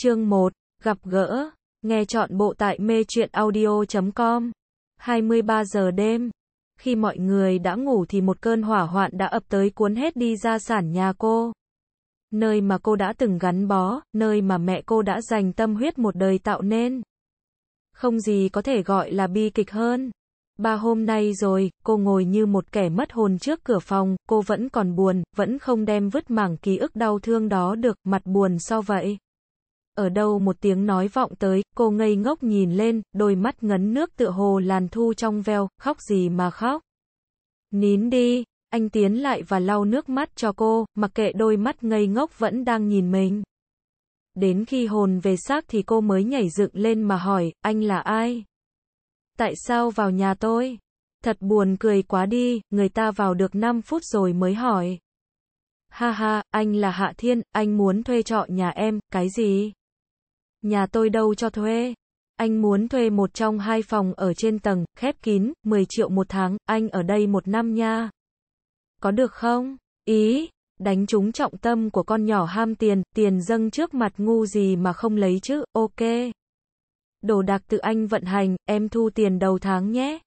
Chương 1. Gặp gỡ. Nghe chọn bộ tại mê chuyện audio.com. 23 giờ đêm. Khi mọi người đã ngủ thì một cơn hỏa hoạn đã ập tới cuốn hết đi ra sản nhà cô. Nơi mà cô đã từng gắn bó, nơi mà mẹ cô đã dành tâm huyết một đời tạo nên. Không gì có thể gọi là bi kịch hơn. Ba hôm nay rồi, cô ngồi như một kẻ mất hồn trước cửa phòng, cô vẫn còn buồn, vẫn không đem vứt mảng ký ức đau thương đó được, mặt buồn sao vậy? ở đâu một tiếng nói vọng tới, cô ngây ngốc nhìn lên, đôi mắt ngấn nước tựa hồ làn thu trong veo, khóc gì mà khóc. Nín đi, anh tiến lại và lau nước mắt cho cô, mặc kệ đôi mắt ngây ngốc vẫn đang nhìn mình. Đến khi hồn về xác thì cô mới nhảy dựng lên mà hỏi, anh là ai? Tại sao vào nhà tôi? Thật buồn cười quá đi, người ta vào được 5 phút rồi mới hỏi. Ha ha, anh là Hạ Thiên, anh muốn thuê trọ nhà em, cái gì? Nhà tôi đâu cho thuê. Anh muốn thuê một trong hai phòng ở trên tầng, khép kín, 10 triệu một tháng, anh ở đây một năm nha. Có được không? Ý, đánh trúng trọng tâm của con nhỏ ham tiền, tiền dâng trước mặt ngu gì mà không lấy chứ, ok. Đồ đạc tự anh vận hành, em thu tiền đầu tháng nhé.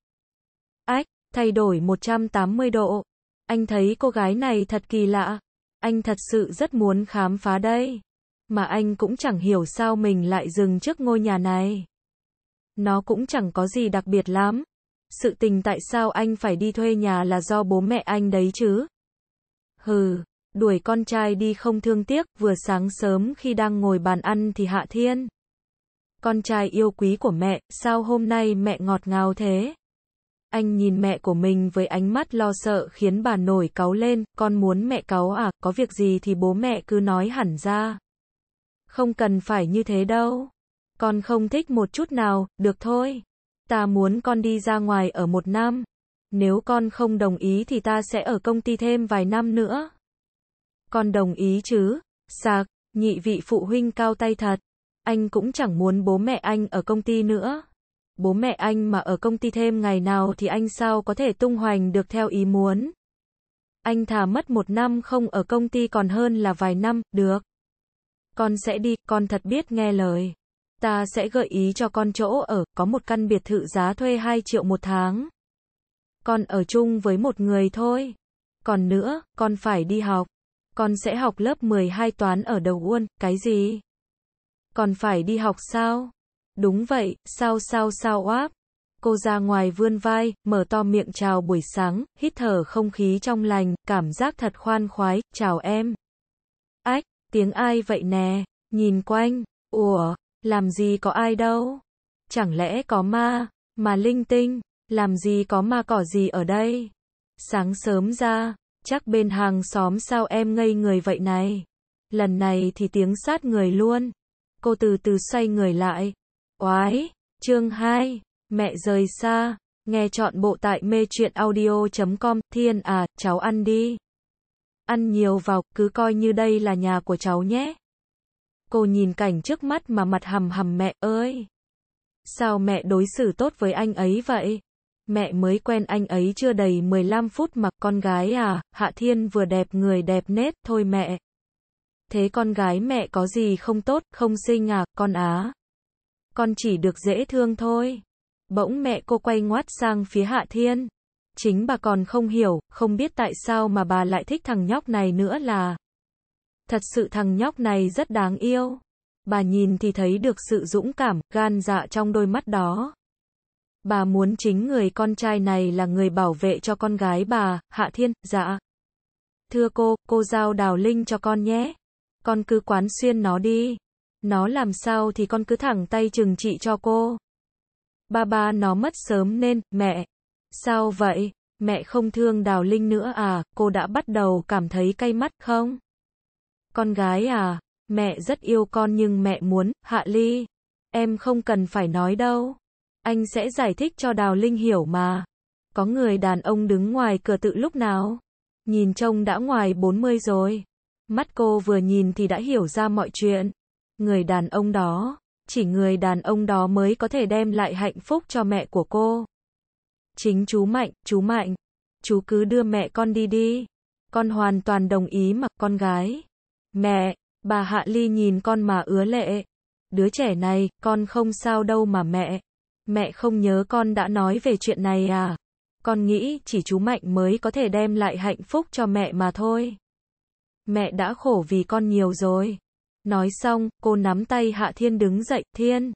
Ách, thay đổi 180 độ. Anh thấy cô gái này thật kỳ lạ. Anh thật sự rất muốn khám phá đây mà anh cũng chẳng hiểu sao mình lại dừng trước ngôi nhà này. Nó cũng chẳng có gì đặc biệt lắm. Sự tình tại sao anh phải đi thuê nhà là do bố mẹ anh đấy chứ? Hừ, đuổi con trai đi không thương tiếc, vừa sáng sớm khi đang ngồi bàn ăn thì Hạ Thiên. Con trai yêu quý của mẹ, sao hôm nay mẹ ngọt ngào thế? Anh nhìn mẹ của mình với ánh mắt lo sợ khiến bà nổi cáu lên, con muốn mẹ cáu à, có việc gì thì bố mẹ cứ nói hẳn ra. Không cần phải như thế đâu. Con không thích một chút nào, được thôi. Ta muốn con đi ra ngoài ở một năm. Nếu con không đồng ý thì ta sẽ ở công ty thêm vài năm nữa. Con đồng ý chứ? Sạc, nhị vị phụ huynh cao tay thật. Anh cũng chẳng muốn bố mẹ anh ở công ty nữa. Bố mẹ anh mà ở công ty thêm ngày nào thì anh sao có thể tung hoành được theo ý muốn. Anh thà mất một năm không ở công ty còn hơn là vài năm, được. Con sẽ đi, con thật biết nghe lời. Ta sẽ gợi ý cho con chỗ ở, có một căn biệt thự giá thuê 2 triệu một tháng. Con ở chung với một người thôi. Còn nữa, con phải đi học. Con sẽ học lớp 12 toán ở đầu uôn, cái gì? Còn phải đi học sao? Đúng vậy, sao sao sao áp. Cô ra ngoài vươn vai, mở to miệng chào buổi sáng, hít thở không khí trong lành, cảm giác thật khoan khoái, chào em. Ách. Tiếng ai vậy nè? Nhìn quanh, ủa, làm gì có ai đâu? Chẳng lẽ có ma, mà linh tinh, làm gì có ma cỏ gì ở đây? Sáng sớm ra, chắc bên hàng xóm sao em ngây người vậy này? Lần này thì tiếng sát người luôn. Cô từ từ xoay người lại. Oái, chương 2, mẹ rời xa, nghe chọn bộ tại mê chuyện audio.com, thiên à, cháu ăn đi. Ăn nhiều vào, cứ coi như đây là nhà của cháu nhé. Cô nhìn cảnh trước mắt mà mặt hầm hầm mẹ ơi. Sao mẹ đối xử tốt với anh ấy vậy? Mẹ mới quen anh ấy chưa đầy 15 phút mà con gái à, Hạ Thiên vừa đẹp người đẹp nết, thôi mẹ. Thế con gái mẹ có gì không tốt, không xinh à, con á. Con chỉ được dễ thương thôi. Bỗng mẹ cô quay ngoắt sang phía Hạ Thiên chính bà còn không hiểu, không biết tại sao mà bà lại thích thằng nhóc này nữa là. Thật sự thằng nhóc này rất đáng yêu. Bà nhìn thì thấy được sự dũng cảm, gan dạ trong đôi mắt đó. Bà muốn chính người con trai này là người bảo vệ cho con gái bà, Hạ Thiên, dạ. Thưa cô, cô giao đào linh cho con nhé. Con cứ quán xuyên nó đi. Nó làm sao thì con cứ thẳng tay trừng trị cho cô. Ba ba nó mất sớm nên, mẹ, Sao vậy? Mẹ không thương Đào Linh nữa à? Cô đã bắt đầu cảm thấy cay mắt không? Con gái à, mẹ rất yêu con nhưng mẹ muốn, Hạ Ly, em không cần phải nói đâu. Anh sẽ giải thích cho Đào Linh hiểu mà. Có người đàn ông đứng ngoài cửa tự lúc nào? Nhìn trông đã ngoài 40 rồi. Mắt cô vừa nhìn thì đã hiểu ra mọi chuyện. Người đàn ông đó, chỉ người đàn ông đó mới có thể đem lại hạnh phúc cho mẹ của cô. Chính chú Mạnh, chú Mạnh, chú cứ đưa mẹ con đi đi. Con hoàn toàn đồng ý mà con gái. Mẹ, bà Hạ Ly nhìn con mà ứa lệ. Đứa trẻ này, con không sao đâu mà mẹ. Mẹ không nhớ con đã nói về chuyện này à? Con nghĩ chỉ chú Mạnh mới có thể đem lại hạnh phúc cho mẹ mà thôi. Mẹ đã khổ vì con nhiều rồi. Nói xong, cô nắm tay Hạ Thiên đứng dậy, Thiên.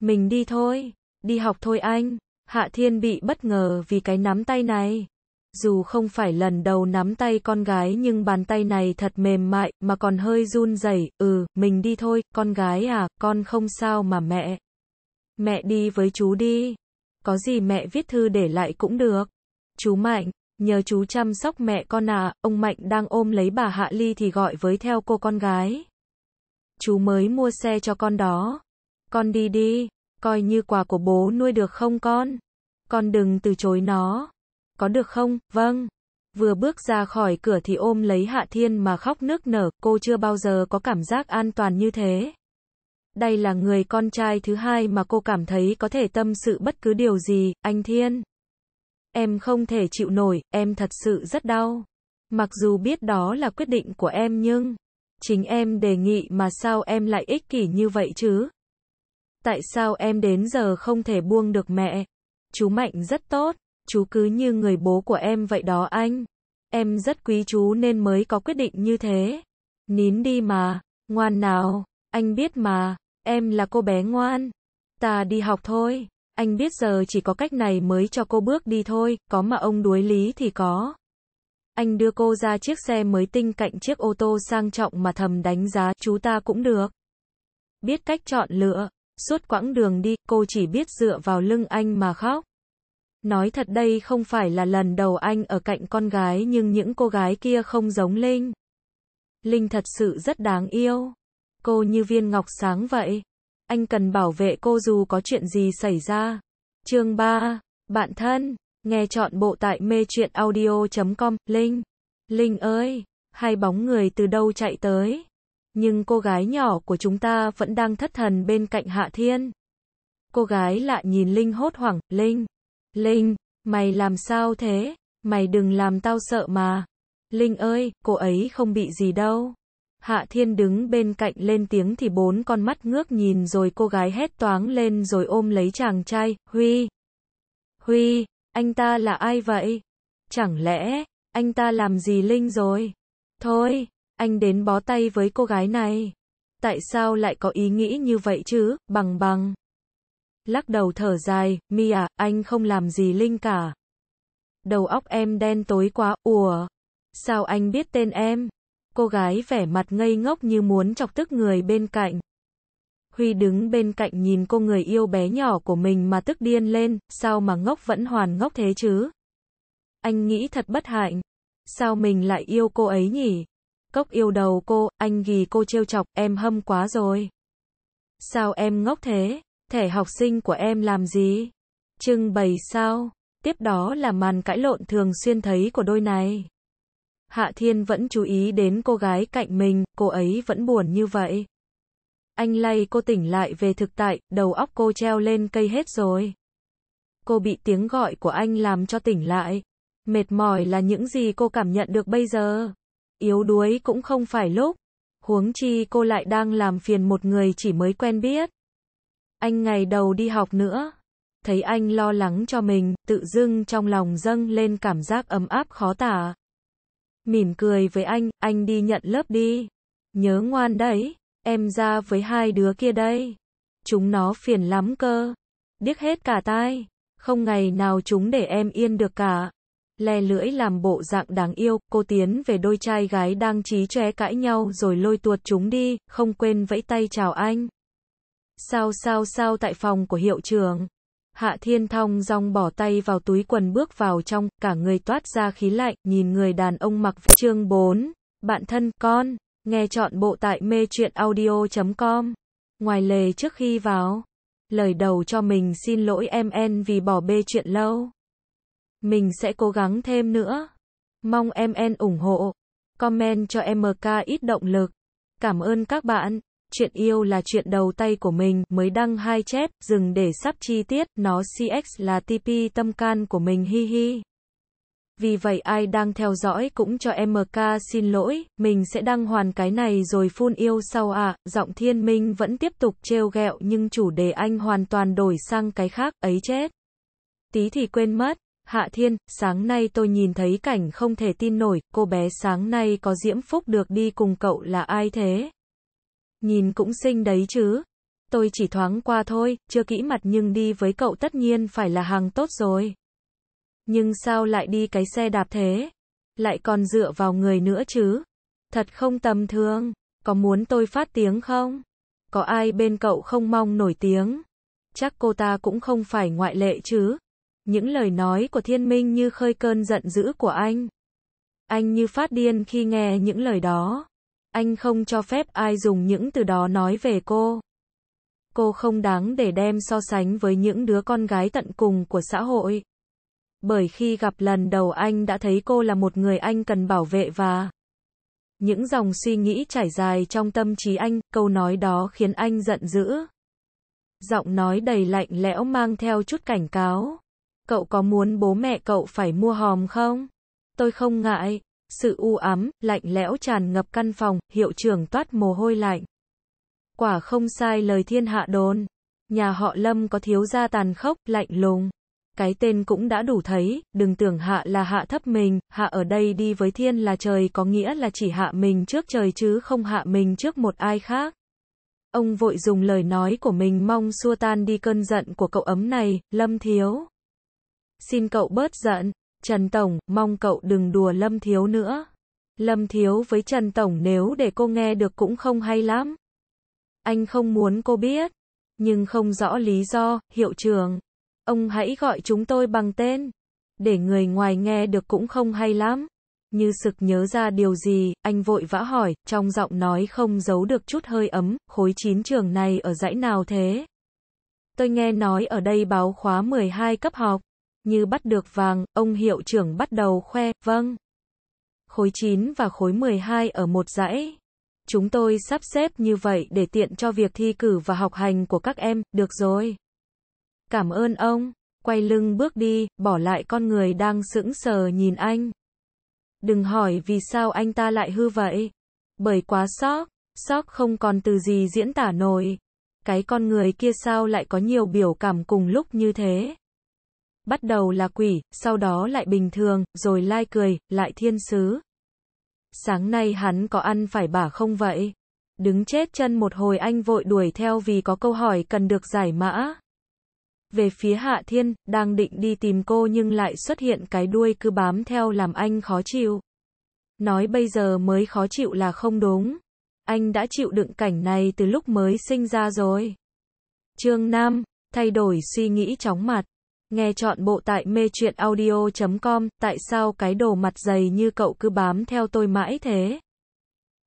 Mình đi thôi, đi học thôi anh. Hạ Thiên bị bất ngờ vì cái nắm tay này. Dù không phải lần đầu nắm tay con gái nhưng bàn tay này thật mềm mại, mà còn hơi run rẩy. ừ, mình đi thôi, con gái à, con không sao mà mẹ. Mẹ đi với chú đi. Có gì mẹ viết thư để lại cũng được. Chú Mạnh, nhờ chú chăm sóc mẹ con à, ông Mạnh đang ôm lấy bà Hạ Ly thì gọi với theo cô con gái. Chú mới mua xe cho con đó. Con đi đi. Coi như quà của bố nuôi được không con? Con đừng từ chối nó. Có được không? Vâng. Vừa bước ra khỏi cửa thì ôm lấy Hạ Thiên mà khóc nức nở, cô chưa bao giờ có cảm giác an toàn như thế. Đây là người con trai thứ hai mà cô cảm thấy có thể tâm sự bất cứ điều gì, anh Thiên. Em không thể chịu nổi, em thật sự rất đau. Mặc dù biết đó là quyết định của em nhưng, chính em đề nghị mà sao em lại ích kỷ như vậy chứ? Tại sao em đến giờ không thể buông được mẹ? Chú Mạnh rất tốt, chú cứ như người bố của em vậy đó anh. Em rất quý chú nên mới có quyết định như thế. Nín đi mà, ngoan nào, anh biết mà, em là cô bé ngoan. Ta đi học thôi, anh biết giờ chỉ có cách này mới cho cô bước đi thôi, có mà ông đuối lý thì có. Anh đưa cô ra chiếc xe mới tinh cạnh chiếc ô tô sang trọng mà thầm đánh giá chú ta cũng được. Biết cách chọn lựa, Suốt quãng đường đi, cô chỉ biết dựa vào lưng anh mà khóc. Nói thật đây không phải là lần đầu anh ở cạnh con gái nhưng những cô gái kia không giống Linh. Linh thật sự rất đáng yêu. Cô như viên ngọc sáng vậy. Anh cần bảo vệ cô dù có chuyện gì xảy ra. Chương 3. Bạn thân. Nghe chọn bộ tại mê chuyện audio.com. Linh. Linh ơi. Hai bóng người từ đâu chạy tới nhưng cô gái nhỏ của chúng ta vẫn đang thất thần bên cạnh Hạ Thiên. Cô gái lạ nhìn Linh hốt hoảng, Linh, Linh, mày làm sao thế? Mày đừng làm tao sợ mà. Linh ơi, cô ấy không bị gì đâu. Hạ Thiên đứng bên cạnh lên tiếng thì bốn con mắt ngước nhìn rồi cô gái hét toáng lên rồi ôm lấy chàng trai, Huy. Huy, anh ta là ai vậy? Chẳng lẽ, anh ta làm gì Linh rồi? Thôi, anh đến bó tay với cô gái này. Tại sao lại có ý nghĩ như vậy chứ, bằng bằng. Lắc đầu thở dài, Mia, à, anh không làm gì Linh cả. Đầu óc em đen tối quá, ùa. Sao anh biết tên em? Cô gái vẻ mặt ngây ngốc như muốn chọc tức người bên cạnh. Huy đứng bên cạnh nhìn cô người yêu bé nhỏ của mình mà tức điên lên, sao mà ngốc vẫn hoàn ngốc thế chứ? Anh nghĩ thật bất hạnh. Sao mình lại yêu cô ấy nhỉ? Cốc yêu đầu cô, anh ghi cô trêu chọc, em hâm quá rồi. Sao em ngốc thế? Thẻ học sinh của em làm gì? Trưng bày sao? Tiếp đó là màn cãi lộn thường xuyên thấy của đôi này. Hạ Thiên vẫn chú ý đến cô gái cạnh mình, cô ấy vẫn buồn như vậy. Anh lay cô tỉnh lại về thực tại, đầu óc cô treo lên cây hết rồi. Cô bị tiếng gọi của anh làm cho tỉnh lại. Mệt mỏi là những gì cô cảm nhận được bây giờ yếu đuối cũng không phải lúc. Huống chi cô lại đang làm phiền một người chỉ mới quen biết. Anh ngày đầu đi học nữa. Thấy anh lo lắng cho mình, tự dưng trong lòng dâng lên cảm giác ấm áp khó tả. Mỉm cười với anh, anh đi nhận lớp đi. Nhớ ngoan đấy, em ra với hai đứa kia đây. Chúng nó phiền lắm cơ. Điếc hết cả tai, không ngày nào chúng để em yên được cả le lưỡi làm bộ dạng đáng yêu, cô tiến về đôi trai gái đang trí chóe cãi nhau rồi lôi tuột chúng đi, không quên vẫy tay chào anh. Sao sao sao tại phòng của hiệu trưởng. Hạ Thiên Thong rong bỏ tay vào túi quần bước vào trong, cả người toát ra khí lạnh, nhìn người đàn ông mặc chương 4. Bạn thân, con, nghe chọn bộ tại mê truyện audio.com. Ngoài lề trước khi vào, lời đầu cho mình xin lỗi em en vì bỏ bê chuyện lâu. Mình sẽ cố gắng thêm nữa. Mong em en ủng hộ. Comment cho MK ít động lực. Cảm ơn các bạn. Chuyện yêu là chuyện đầu tay của mình, mới đăng hai chép, dừng để sắp chi tiết, nó CX là TP tâm can của mình hi hi. Vì vậy ai đang theo dõi cũng cho MK xin lỗi, mình sẽ đăng hoàn cái này rồi phun yêu sau à, giọng thiên minh vẫn tiếp tục trêu ghẹo nhưng chủ đề anh hoàn toàn đổi sang cái khác, ấy chết. Tí thì quên mất. Hạ Thiên, sáng nay tôi nhìn thấy cảnh không thể tin nổi, cô bé sáng nay có diễm phúc được đi cùng cậu là ai thế? Nhìn cũng xinh đấy chứ. Tôi chỉ thoáng qua thôi, chưa kỹ mặt nhưng đi với cậu tất nhiên phải là hàng tốt rồi. Nhưng sao lại đi cái xe đạp thế? Lại còn dựa vào người nữa chứ? Thật không tầm thường, có muốn tôi phát tiếng không? Có ai bên cậu không mong nổi tiếng? Chắc cô ta cũng không phải ngoại lệ chứ? Những lời nói của thiên minh như khơi cơn giận dữ của anh. Anh như phát điên khi nghe những lời đó. Anh không cho phép ai dùng những từ đó nói về cô. Cô không đáng để đem so sánh với những đứa con gái tận cùng của xã hội. Bởi khi gặp lần đầu anh đã thấy cô là một người anh cần bảo vệ và những dòng suy nghĩ trải dài trong tâm trí anh, câu nói đó khiến anh giận dữ. Giọng nói đầy lạnh lẽo mang theo chút cảnh cáo cậu có muốn bố mẹ cậu phải mua hòm không? Tôi không ngại. Sự u ám, lạnh lẽo tràn ngập căn phòng, hiệu trưởng toát mồ hôi lạnh. Quả không sai lời thiên hạ đồn. Nhà họ Lâm có thiếu gia tàn khốc, lạnh lùng. Cái tên cũng đã đủ thấy, đừng tưởng hạ là hạ thấp mình, hạ ở đây đi với thiên là trời có nghĩa là chỉ hạ mình trước trời chứ không hạ mình trước một ai khác. Ông vội dùng lời nói của mình mong xua tan đi cơn giận của cậu ấm này, Lâm Thiếu xin cậu bớt giận. Trần Tổng, mong cậu đừng đùa Lâm Thiếu nữa. Lâm Thiếu với Trần Tổng nếu để cô nghe được cũng không hay lắm. Anh không muốn cô biết, nhưng không rõ lý do, hiệu trường. Ông hãy gọi chúng tôi bằng tên. Để người ngoài nghe được cũng không hay lắm. Như sực nhớ ra điều gì, anh vội vã hỏi, trong giọng nói không giấu được chút hơi ấm, khối chín trường này ở dãy nào thế? Tôi nghe nói ở đây báo khóa 12 cấp học như bắt được vàng, ông hiệu trưởng bắt đầu khoe, vâng. Khối 9 và khối 12 ở một dãy. Chúng tôi sắp xếp như vậy để tiện cho việc thi cử và học hành của các em, được rồi. Cảm ơn ông. Quay lưng bước đi, bỏ lại con người đang sững sờ nhìn anh. Đừng hỏi vì sao anh ta lại hư vậy. Bởi quá sóc, sóc không còn từ gì diễn tả nổi. Cái con người kia sao lại có nhiều biểu cảm cùng lúc như thế bắt đầu là quỷ, sau đó lại bình thường, rồi lai cười, lại thiên sứ. Sáng nay hắn có ăn phải bả không vậy? Đứng chết chân một hồi anh vội đuổi theo vì có câu hỏi cần được giải mã. Về phía Hạ Thiên, đang định đi tìm cô nhưng lại xuất hiện cái đuôi cứ bám theo làm anh khó chịu. Nói bây giờ mới khó chịu là không đúng. Anh đã chịu đựng cảnh này từ lúc mới sinh ra rồi. Trương Nam, thay đổi suy nghĩ chóng mặt. Nghe chọn bộ tại mê chuyện audio.com, tại sao cái đồ mặt dày như cậu cứ bám theo tôi mãi thế?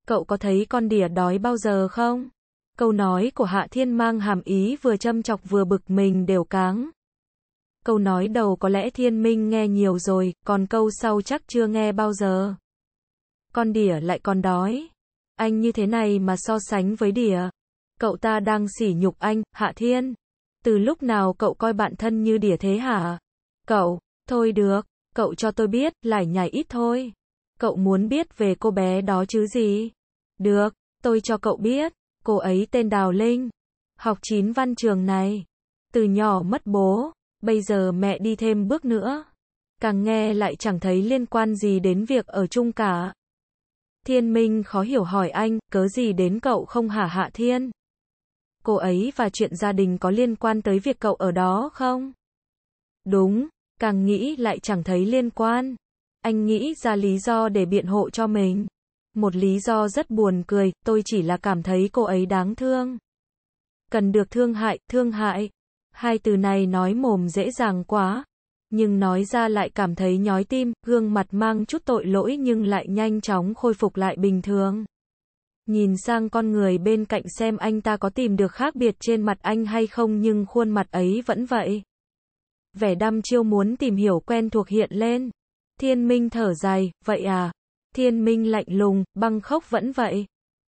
Cậu có thấy con đỉa đói bao giờ không? Câu nói của Hạ Thiên mang hàm ý vừa châm chọc vừa bực mình đều cáng. Câu nói đầu có lẽ Thiên Minh nghe nhiều rồi, còn câu sau chắc chưa nghe bao giờ. Con đỉa lại còn đói. Anh như thế này mà so sánh với đỉa. Cậu ta đang sỉ nhục anh, Hạ Thiên. Từ lúc nào cậu coi bản thân như đỉa thế hả? Cậu, thôi được, cậu cho tôi biết, lại nhảy ít thôi. Cậu muốn biết về cô bé đó chứ gì? Được, tôi cho cậu biết, cô ấy tên Đào Linh. Học chín văn trường này. Từ nhỏ mất bố, bây giờ mẹ đi thêm bước nữa. Càng nghe lại chẳng thấy liên quan gì đến việc ở chung cả. Thiên Minh khó hiểu hỏi anh, cớ gì đến cậu không hả Hạ Thiên? cô ấy và chuyện gia đình có liên quan tới việc cậu ở đó không? Đúng, càng nghĩ lại chẳng thấy liên quan. Anh nghĩ ra lý do để biện hộ cho mình. Một lý do rất buồn cười, tôi chỉ là cảm thấy cô ấy đáng thương. Cần được thương hại, thương hại. Hai từ này nói mồm dễ dàng quá. Nhưng nói ra lại cảm thấy nhói tim, gương mặt mang chút tội lỗi nhưng lại nhanh chóng khôi phục lại bình thường nhìn sang con người bên cạnh xem anh ta có tìm được khác biệt trên mặt anh hay không nhưng khuôn mặt ấy vẫn vậy. Vẻ đăm chiêu muốn tìm hiểu quen thuộc hiện lên. Thiên Minh thở dài, vậy à? Thiên Minh lạnh lùng, băng khóc vẫn vậy.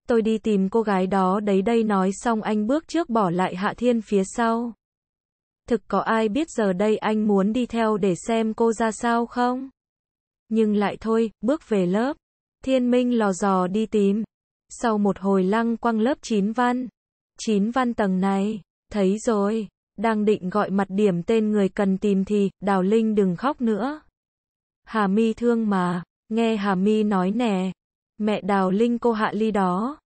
Tôi đi tìm cô gái đó đấy đây nói xong anh bước trước bỏ lại Hạ Thiên phía sau. Thực có ai biết giờ đây anh muốn đi theo để xem cô ra sao không? Nhưng lại thôi, bước về lớp. Thiên Minh lò dò đi tìm sau một hồi lăng quăng lớp 9 văn. 9 văn tầng này, thấy rồi, đang định gọi mặt điểm tên người cần tìm thì, Đào Linh đừng khóc nữa. Hà Mi thương mà, nghe Hà Mi nói nè, mẹ Đào Linh cô hạ ly đó,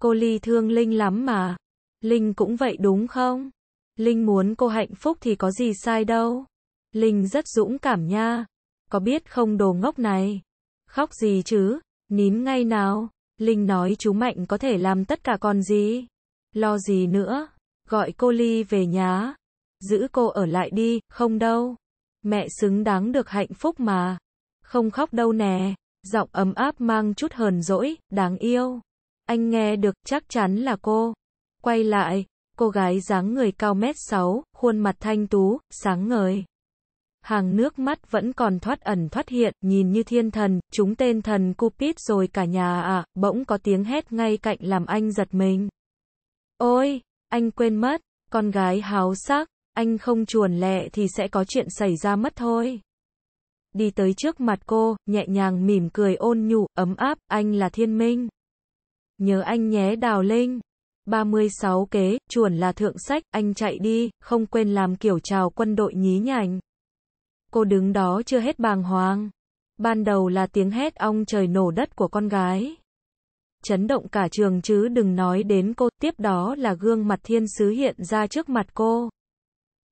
cô ly thương Linh lắm mà, Linh cũng vậy đúng không? Linh muốn cô hạnh phúc thì có gì sai đâu. Linh rất dũng cảm nha. Có biết không đồ ngốc này. Khóc gì chứ, nín ngay nào. Linh nói chú Mạnh có thể làm tất cả còn gì. Lo gì nữa. Gọi cô Ly về nhá. Giữ cô ở lại đi, không đâu. Mẹ xứng đáng được hạnh phúc mà. Không khóc đâu nè. Giọng ấm áp mang chút hờn dỗi, đáng yêu. Anh nghe được, chắc chắn là cô. Quay lại, cô gái dáng người cao mét sáu, khuôn mặt thanh tú, sáng ngời hàng nước mắt vẫn còn thoát ẩn thoát hiện, nhìn như thiên thần, chúng tên thần Cupid rồi cả nhà à, bỗng có tiếng hét ngay cạnh làm anh giật mình. Ôi, anh quên mất, con gái háo sắc, anh không chuồn lẹ thì sẽ có chuyện xảy ra mất thôi. Đi tới trước mặt cô, nhẹ nhàng mỉm cười ôn nhu ấm áp, anh là thiên minh. Nhớ anh nhé đào linh. 36 kế, chuồn là thượng sách, anh chạy đi, không quên làm kiểu chào quân đội nhí nhảnh. Cô đứng đó chưa hết bàng hoàng. Ban đầu là tiếng hét ong trời nổ đất của con gái. Chấn động cả trường chứ đừng nói đến cô, tiếp đó là gương mặt thiên sứ hiện ra trước mặt cô.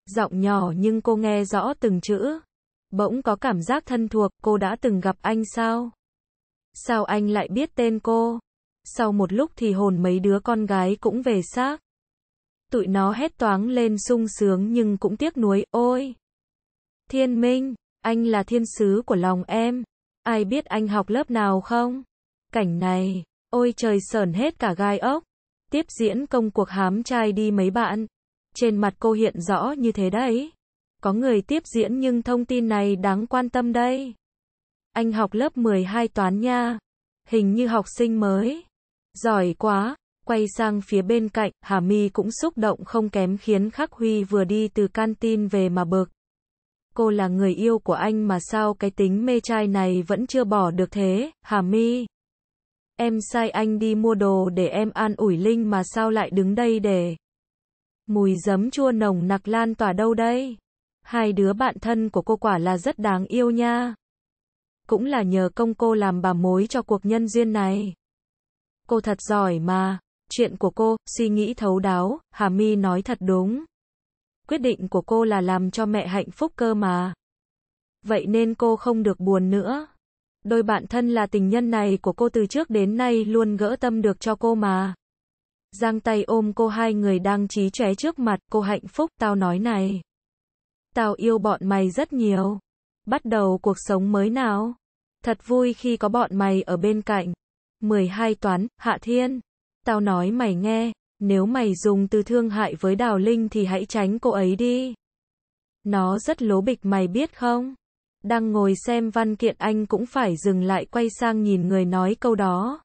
Giọng nhỏ nhưng cô nghe rõ từng chữ. Bỗng có cảm giác thân thuộc, cô đã từng gặp anh sao? Sao anh lại biết tên cô? Sau một lúc thì hồn mấy đứa con gái cũng về xác. Tụi nó hét toáng lên sung sướng nhưng cũng tiếc nuối, ôi! Thiên Minh, anh là thiên sứ của lòng em. Ai biết anh học lớp nào không? Cảnh này, ôi trời sờn hết cả gai ốc. Tiếp diễn công cuộc hám trai đi mấy bạn. Trên mặt cô hiện rõ như thế đấy. Có người tiếp diễn nhưng thông tin này đáng quan tâm đây. Anh học lớp 12 toán nha. Hình như học sinh mới. Giỏi quá. Quay sang phía bên cạnh, Hà Mi cũng xúc động không kém khiến Khắc Huy vừa đi từ tin về mà bực cô là người yêu của anh mà sao cái tính mê trai này vẫn chưa bỏ được thế, Hà Mi. Em sai anh đi mua đồ để em an ủi Linh mà sao lại đứng đây để... Mùi giấm chua nồng nặc lan tỏa đâu đây? Hai đứa bạn thân của cô quả là rất đáng yêu nha. Cũng là nhờ công cô làm bà mối cho cuộc nhân duyên này. Cô thật giỏi mà, chuyện của cô, suy nghĩ thấu đáo, Hà Mi nói thật đúng quyết định của cô là làm cho mẹ hạnh phúc cơ mà. Vậy nên cô không được buồn nữa. Đôi bạn thân là tình nhân này của cô từ trước đến nay luôn gỡ tâm được cho cô mà. Giang tay ôm cô hai người đang trí chóe trước mặt, cô hạnh phúc, tao nói này. Tao yêu bọn mày rất nhiều. Bắt đầu cuộc sống mới nào. Thật vui khi có bọn mày ở bên cạnh. 12 toán, Hạ Thiên. Tao nói mày nghe, nếu mày dùng từ thương hại với Đào Linh thì hãy tránh cô ấy đi. Nó rất lố bịch mày biết không? Đang ngồi xem văn kiện anh cũng phải dừng lại quay sang nhìn người nói câu đó.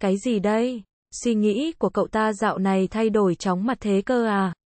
Cái gì đây? Suy nghĩ của cậu ta dạo này thay đổi chóng mặt thế cơ à?